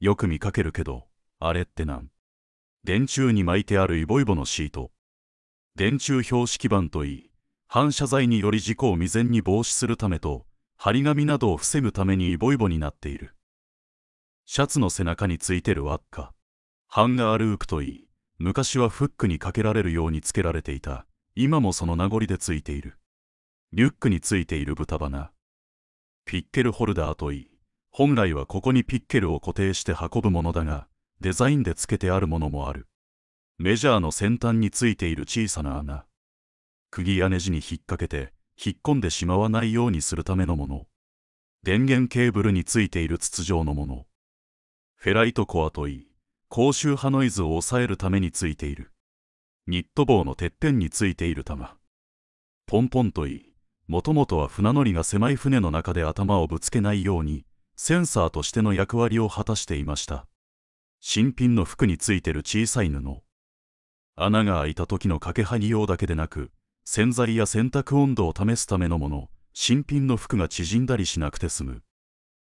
よく見かけるけど、あれってなん電柱に巻いてあるイボイボのシート。電柱標識板といい、反射材により事故を未然に防止するためと、張り紙などを防ぐためにイボイボになっている。シャツの背中についてる輪っか。ハンガールークといい、昔はフックにかけられるようにつけられていた、今もその名残でついている。リュックについている豚鼻。ピッケルホルダーといい、本来はここにピッケルを固定して運ぶものだが、デザインで付けてあるものもある。メジャーの先端についている小さな穴。釘やネジに引っ掛けて、引っ込んでしまわないようにするためのもの。電源ケーブルについている筒状のもの。フェライトコアといい、高周波ノイズを抑えるためについている。ニット帽のてっぺんについている玉。ポンポンといい、もともとは船乗りが狭い船の中で頭をぶつけないように、センサーとしての役割を果たしていました新品の服についてる小さい布穴が開いた時のかけはぎ用だけでなく洗剤や洗濯温度を試すためのもの新品の服が縮んだりしなくて済む